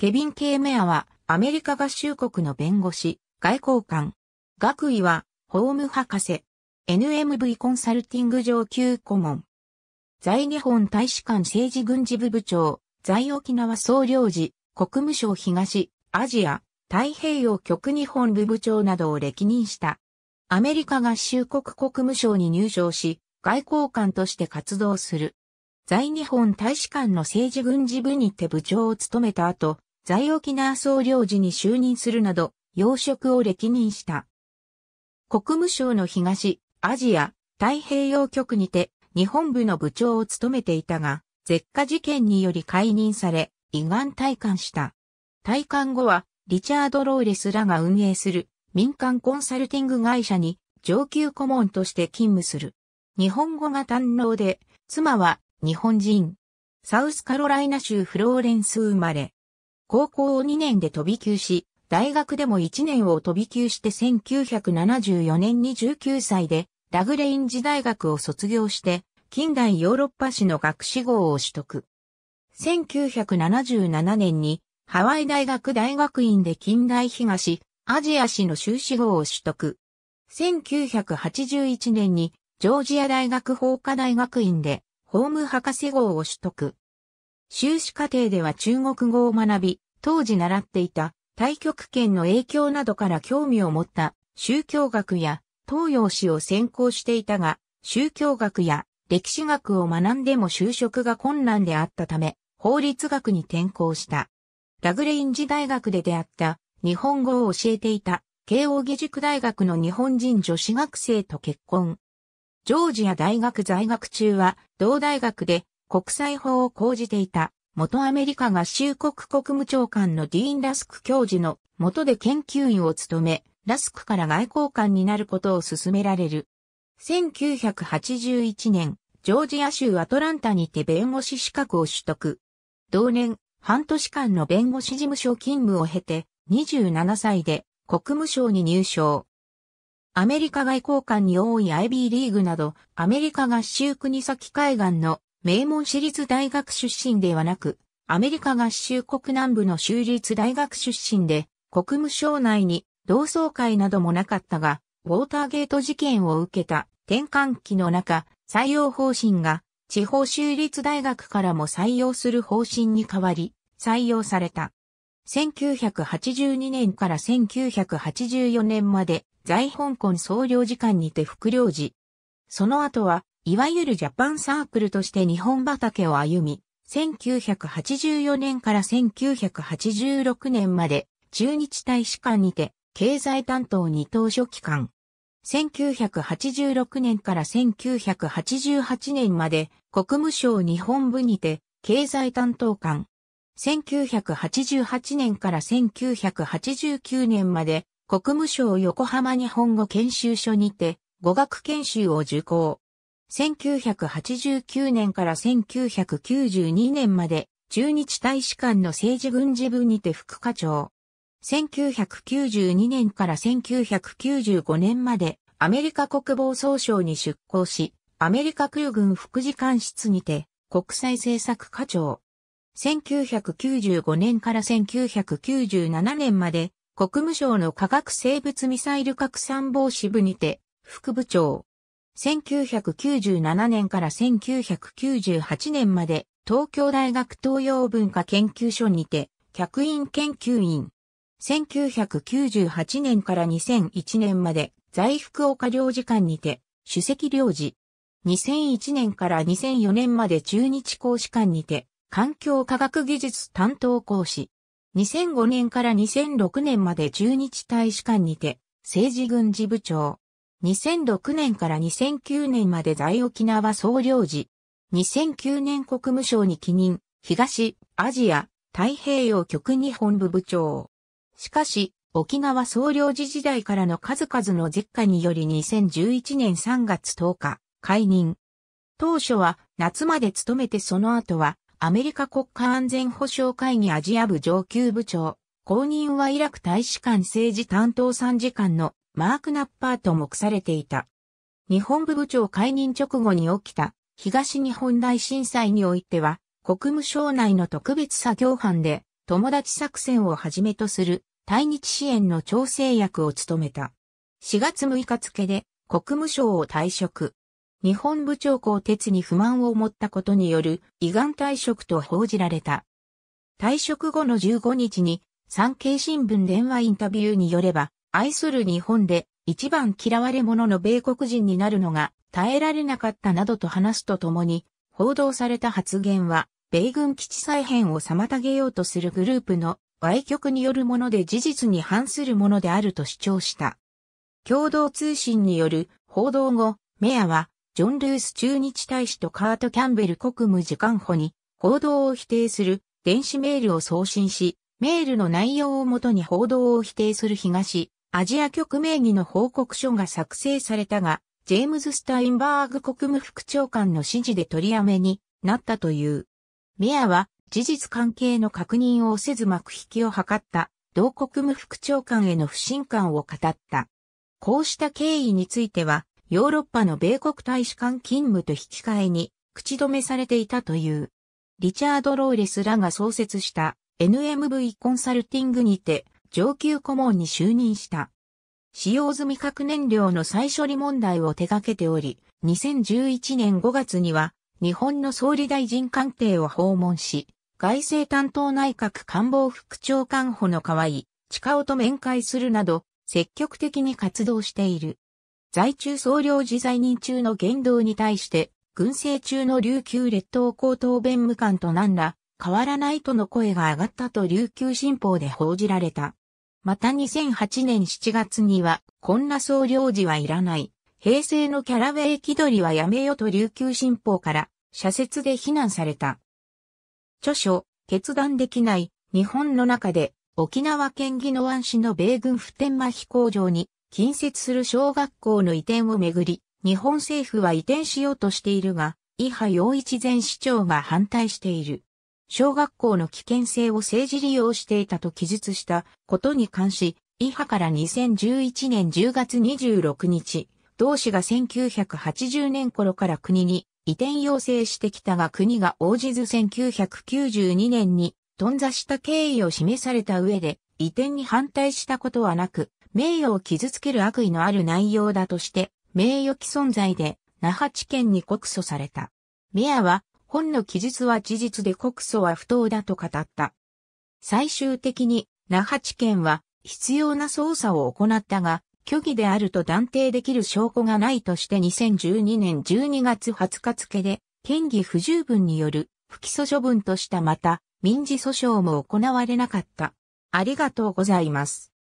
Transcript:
ケビン・ケイ・メアは、アメリカ合衆国の弁護士、外交官。学位は、法務博士。NMV コンサルティング上級顧問。在日本大使館政治軍事部部長、在沖縄総領事、国務省東、アジア、太平洋局日本部部長などを歴任した。アメリカ合衆国国務省に入省し、外交官として活動する。在日本大使館の政治軍事部にて部長を務めた後、在沖縄総領事に就任するなど、要職を歴任した。国務省の東、アジア、太平洋局にて、日本部の部長を務めていたが、絶火事件により解任され、胃がん退官した。退官後は、リチャード・ローレスらが運営する民間コンサルティング会社に上級顧問として勤務する。日本語が堪能で、妻は日本人。サウスカロライナ州フローレンス生まれ。高校を2年で飛び級し、大学でも1年を飛び級して1974年に19歳で、ラグレインジ大学を卒業して、近代ヨーロッパ史の学士号を取得。1977年にハワイ大学大学院で近代東、アジア史の修士号を取得。1981年にジョージア大学法科大学院で法務博士号を取得。修士課程では中国語を学び、当時習っていた太極拳の影響などから興味を持った宗教学や東洋史を専攻していたが、宗教学や歴史学を学んでも就職が困難であったため、法律学に転校した。ラグレインジ大学で出会った日本語を教えていた慶応義塾大学の日本人女子学生と結婚。ジョージア大学在学中は同大学で国際法を講じていた、元アメリカ合衆国国務長官のディーン・ラスク教授の元で研究員を務め、ラスクから外交官になることを勧められる。1981年、ジョージア州アトランタにて弁護士資格を取得。同年、半年間の弁護士事務所勤務を経て、27歳で国務省に入省。アメリカ外交官に多い IB リーグなど、アメリカ合衆国先海岸の名門私立大学出身ではなく、アメリカ合衆国南部の州立大学出身で、国務省内に同窓会などもなかったが、ウォーターゲート事件を受けた転換期の中、採用方針が地方州立大学からも採用する方針に変わり、採用された。1982年から1984年まで在香港総領事館にて副領事。その後はいわゆるジャパンサークルとして日本畑を歩み、1984年から1986年まで中日大使館にて経済担当に当初期間。1986年から1988年まで国務省日本部にて経済担当官。1988年から1989年まで国務省横浜日本語研修所にて語学研修を受講。1989年から1992年まで中日大使館の政治軍事部にて副課長。1992年から1995年までアメリカ国防総省に出向し、アメリカ空軍副次官室にて国際政策課長。1995年から1997年まで国務省の化学生物ミサイル拡散防止部にて副部長。1997年から1998年まで東京大学東洋文化研究所にて客員研究員。1998年から2001年まで在福岡領事館にて首席領事。2001年から2004年まで中日公使館にて環境科学技術担当講師。2005年から2006年まで中日大使館にて政治軍事部長。2006年から2009年まで在沖縄総領事。2009年国務省に起任、東、アジア、太平洋局日本部部長。しかし、沖縄総領事時代からの数々の絶下により2011年3月10日、解任。当初は夏まで務めてその後はアメリカ国家安全保障会議アジア部上級部長、後任はイラク大使館政治担当参事官のマーク・ナッパーと目されていた。日本部部長解任直後に起きた東日本大震災においては、国務省内の特別作業班で友達作戦をはじめとする対日支援の調整役を務めた。4月6日付で国務省を退職。日本部長公鉄に不満を持ったことによる胃がん退職と報じられた。退職後の15日に産経新聞電話インタビューによれば、愛する日本で一番嫌われ者の米国人になるのが耐えられなかったなどと話すとともに、報道された発言は、米軍基地再編を妨げようとするグループの歪曲によるもので事実に反するものであると主張した。共同通信による報道後、メアは、ジョン・ルース駐日大使とカート・キャンベル国務次官補に、報道を否定する電子メールを送信し、メールの内容をもとに報道を否定する東、アジア局名義の報告書が作成されたが、ジェームズ・スタインバーグ国務副長官の指示で取りやめになったという。メアは事実関係の確認をせず幕引きを図った、同国務副長官への不信感を語った。こうした経緯については、ヨーロッパの米国大使館勤務と引き換えに、口止めされていたという。リチャード・ローレスらが創設した NMV コンサルティングにて、上級顧問に就任した。使用済み核燃料の再処理問題を手掛けており、2011年5月には日本の総理大臣官邸を訪問し、外政担当内閣官房副長官補の河合、近尾と面会するなど、積極的に活動している。在中総領事在任中の言動に対して、軍政中の琉球列島高等弁務官と何ら変わらないとの声が上がったと琉球新報で報じられた。また2008年7月には、こんな総領事はいらない。平成のキャラウェイ気取りはやめよと琉球新報から、社説で非難された。著書、決断できない、日本の中で、沖縄県宜野湾市の米軍普天間飛行場に、近接する小学校の移転をめぐり、日本政府は移転しようとしているが、伊波洋一前市長が反対している。小学校の危険性を政治利用していたと記述したことに関し、イハから2011年10月26日、同氏が1980年頃から国に移転要請してきたが国が応じず1992年に頓挫した経緯を示された上で移転に反対したことはなく、名誉を傷つける悪意のある内容だとして、名誉毀損罪で那覇地検に告訴された。メアは本の記述は事実で告訴は不当だと語った。最終的に、那覇地検は必要な捜査を行ったが、虚偽であると断定できる証拠がないとして2012年12月20日付で、嫌疑不十分による不起訴処分としたまた、民事訴訟も行われなかった。ありがとうございます。